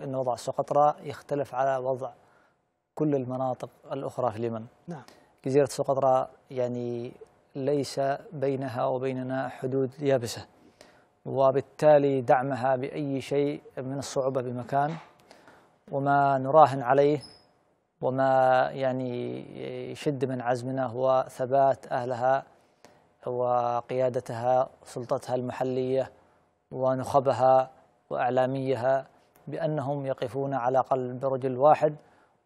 أن وضع سقطرى يختلف على وضع كل المناطق الأخرى في اليمن نعم. جزيرة سقطرى يعني ليس بينها وبيننا حدود يابسة وبالتالي دعمها بأي شيء من الصعوبة بمكان وما نراهن عليه وما يعني يشد من عزمنا هو ثبات أهلها وقيادتها سلطتها المحلية ونخبها وأعلاميها بأنهم يقفون على قلب رجل واحد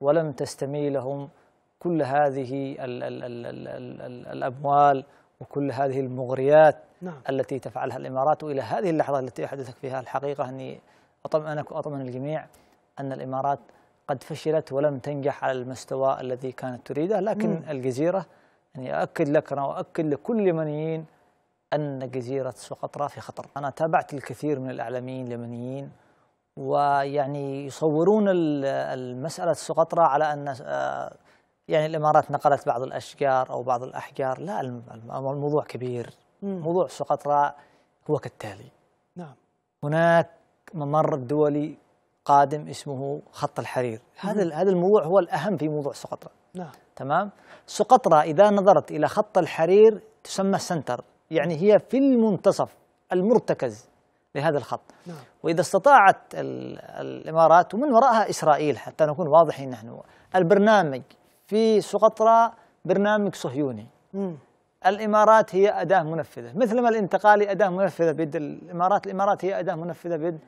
ولم تستميلهم كل هذه الـ الـ الـ الـ الـ الـ الأموال وكل هذه المغريات نعم. التي تفعلها الإمارات وإلى هذه اللحظة التي أحدثك فيها الحقيقة أني أطمئنك وأطمئن الجميع أن الإمارات قد فشلت ولم تنجح على المستوى الذي كانت تريده لكن مم. نعم. الجزيرة يعني أؤكد لك أنا وأؤكد لكل اليمنيين أن جزيرة سقطرى في خطر أنا تابعت الكثير من الإعلاميين اليمنيين ويعني يصورون المسألة سقطرى على أن آه، يعني الإمارات نقلت بعض الأشجار أو بعض الأحجار لا الموضوع كبير موضوع سقطرى هو كالتالي نعم هناك ممر دولي قادم اسمه خط الحرير هذا هذا الموضوع هو الأهم في موضوع سقطرى نعم تمام سقطرى إذا نظرت إلى خط الحرير تسمى سنتر يعني هي في المنتصف المرتكز لهذا الخط نعم. وإذا استطاعت الإمارات ومن وراءها إسرائيل حتى نكون واضحين نحن البرنامج في سقطرى برنامج صهيوني مم. الإمارات هي أداة منفذة مثل ما الانتقالي أداة منفذة بيد الإمارات الإمارات هي أداة منفذة بيد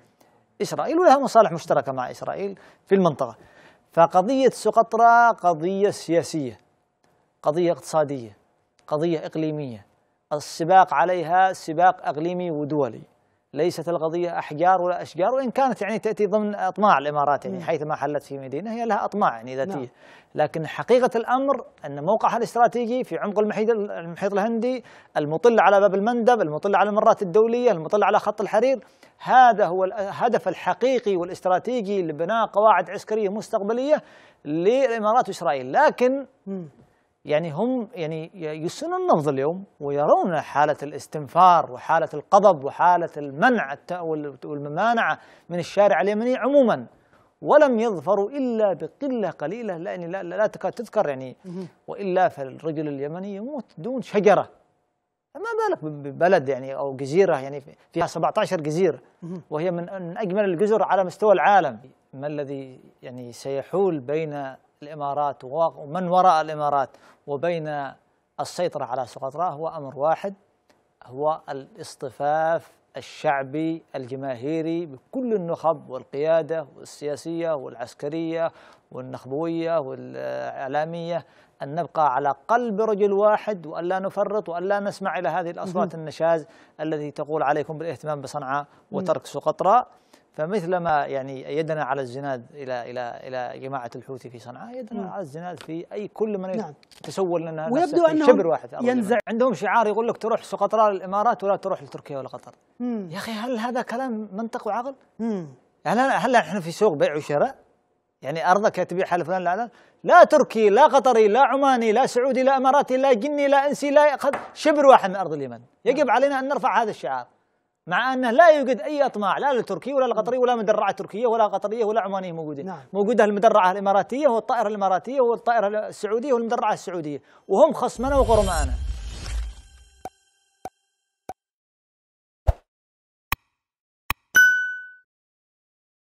إسرائيل ولها مصالح مشتركة مع إسرائيل في المنطقة فقضية سقطرى قضية سياسية قضية اقتصادية قضية إقليمية السباق عليها سباق إقليمي ودولي ليست القضية أحجار ولا أشجار وإن كانت يعني تأتي ضمن أطماع الإمارات يعني نعم. حيث ما حلت في مدينة هي لها أطماع يعني ذاتية نعم. لكن حقيقة الأمر أن موقعها الاستراتيجي في عمق المحيط, المحيط الهندي المطل على باب المندب المطل على المرات الدولية المطل على خط الحرير هذا هو الهدف الحقيقي والاستراتيجي لبناء قواعد عسكرية مستقبلية للإمارات وإسرائيل لكن يعني هم يعني يسن النبض اليوم ويرون حالة الاستنفار وحالة القضب وحالة المنع والممانعة من الشارع اليمني عموما ولم يظفروا إلا بقلة قليلة لأن يعني لا, لا تكاد تذكر يعني وإلا فالرجل اليمني يموت دون شجرة ما بالك ببلد يعني أو جزيرة يعني فيها 17 جزيرة وهي من أجمل الجزر على مستوى العالم ما الذي يعني سيحول بين الإمارات ومن وراء الإمارات وبين السيطرة على سقطرى هو أمر واحد هو الاصطفاف الشعبي الجماهيري بكل النخب والقيادة والسياسية والعسكرية والنخبوية والإعلامية أن نبقى على قلب رجل واحد وأن لا نفرط وأن لا نسمع إلى هذه الأصوات النشاز التي تقول عليكم بالاهتمام بصنعاء وترك سقطرى فمثلما يعني يدنا على الزناد الى الى الى جماعه الحوثي في صنعاء يدنا نعم. على الزناد في اي كل من نعم. تسول لنا ويبدو انه شبر واحد ينزع جميل. يعني عندهم شعار يقول لك تروح سقطرى للامارات ولا تروح لتركيا ولا قطر مم. يا اخي هل هذا كلام منطق وعقل؟ يعني هل احنا في سوق بيع وشراء؟ يعني ارضك تبيع حال فلان لا, لا لا تركي لا قطري لا عماني لا سعودي لا اماراتي لا جني لا انسي لا شبر واحد من ارض اليمن يجب نعم. علينا ان نرفع هذا الشعار مع أنه لا يوجد أي أطماع لا للتركي ولا القطري ولا مدرعة تركية ولا قطرية ولا عمانية موجودة نعم. موجودة المدرعة الإماراتية والطائرة الإماراتية والطائرة السعودية والمدرعة السعودية وهم خصمنا وغرمانا